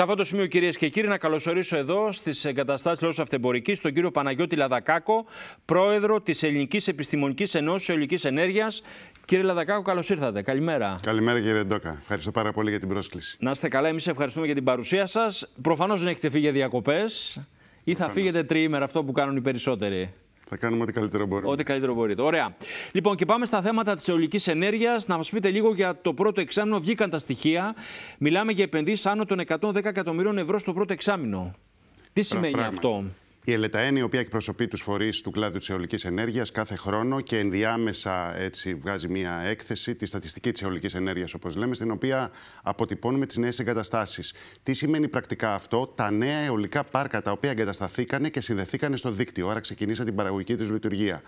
Σε αυτό το σημείο, κυρίες και κύριοι, να καλωσορίσω εδώ στις εγκαταστάσεις Λόγου Αυτεμπορικής τον κύριο Παναγιώτη Λαδακάκο, πρόεδρο της Ελληνικής Επιστημονικής Ενώσης Αιωλικής Ενέργειας. Κύριε Λαδακάκο, καλώς ήρθατε. Καλημέρα. Καλημέρα, κύριε Ντόκα. Ευχαριστώ πάρα πολύ για την πρόσκληση. Να είστε καλά, εμείς ευχαριστούμε για την παρουσία σας. Προφανώς δεν έχετε φύγει για διακοπές ή θα φύγετε τριήμερα, αυτό που κάνουν οι περισσότεροι. Θα κάνουμε ό,τι καλύτερο μπορείτε. Ό,τι καλύτερο μπορείτε. Ωραία. Λοιπόν, και πάμε στα θέματα της αιωλικής ενέργειας. Να μας πείτε λίγο για το πρώτο εξάμεινο. Βγήκαν τα στοιχεία. Μιλάμε για επενδύσεις άνω των 110 εκατομμυρίων ευρώ στο πρώτο εξάμεινο. Τι σημαίνει αυτό. Η Ελεταένη, η οποία εκπροσωπεί τους φορείς του κλάδου της αιωλικής ενέργειας, κάθε χρόνο και ενδιάμεσα έτσι, βγάζει μία έκθεση, τη στατιστική της αιωλικής ενέργειας, όπως λέμε, στην οποία αποτυπώνουμε τις νέες εγκαταστάσεις. Τι σημαίνει πρακτικά αυτό, τα νέα αιωλικά πάρκα τα οποία εγκατασταθήκαν και συνδεθήκανε στο δίκτυο, άρα ξεκινήσαν την παραγωγική τους λειτουργία.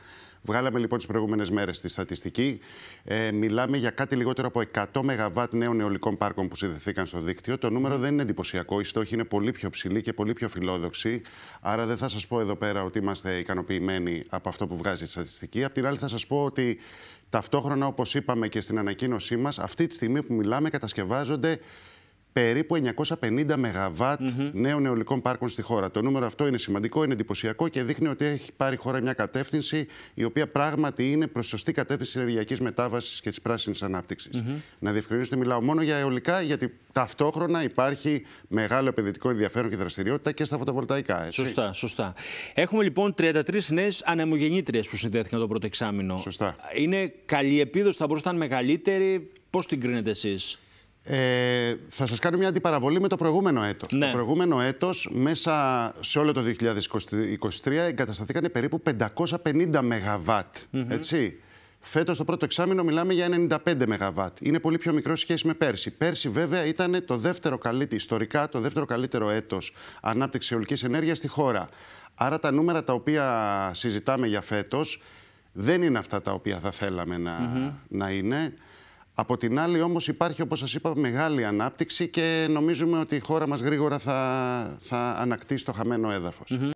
Βγάλαμε λοιπόν τις προηγούμενες μέρες τη στατιστική. Ε, μιλάμε για κάτι λιγότερο από 100 ΜΒ νέων αιωλικών πάρκων που συνδεθήκαν στο δίκτυο. Το νούμερο δεν είναι εντυπωσιακό. η στόχοι είναι πολύ πιο ψηλοί και πολύ πιο φιλόδοξη. Άρα δεν θα σας πω εδώ πέρα ότι είμαστε ικανοποιημένοι από αυτό που βγάζει η στατιστική. Απ' την άλλη θα σας πω ότι ταυτόχρονα όπως είπαμε και στην ανακοίνωσή μας αυτή τη στιγμή που μιλάμε κατασκευάζονται περίπου 950 ΜΒ νέων αιωλικών πάρκων στη χώρα. Το νούμερο αυτό είναι σημαντικό, είναι εντυπωσιακό και δείχνει ότι έχει πάρει η χώρα μια κατεύθυνση η οποία πράγματι είναι προς σωστή κατεύθυνση ενεργειακής μετάβασης και της πράσινης Να διευκρινίσω ότι μιλάω μόνο για αιωλικά, γιατί ταυτόχρονα υπάρχει μεγάλο επενδυτικό ενδιαφέρον και δραστηριότητα και στα φωτοβολταϊκά. Έτσι. Σωστά, σωστά. Έχουμε λοιπόν 33 νέες ανεμογεννήτριες που συνδέθηκαν το πρώτο εξάμεινο. Σωστά. Είναι καλή επίδοση, θα μπορούσαν να μεγαλύτερη. Πώς την κρίνετε εσείς, ε, θα σας κάνω μια αντιπαραβολή με το προηγούμενο έτος. Ναι. Το προηγούμενο έτος, μέσα σε όλο το 2023, εγκατασταθήκαν περίπου 550 ΜΒ, mm έτσι. Φέτος το πρώτο εξάμεινο μιλάμε για 95 ΜΒ. Είναι πολύ πιο μικρό σχέση με πέρσι. Πέρσι βέβαια ήταν το δεύτερο καλύτερο, ιστορικά το δεύτερο καλύτερο έτος ανάπτυξης αιωλικής ενέργειας στη χώρα. Άρα τα νούμερα τα οποία συζητάμε για φέτος δεν είναι αυτά τα οποία θα θέλαμε να, να είναι. Από την άλλη όμως υπάρχει όπως σας είπα μεγάλη ανάπτυξη και νομίζουμε ότι η χώρα μας γρήγορα θα, θα ανακτήσει το χαμένο έδαφος.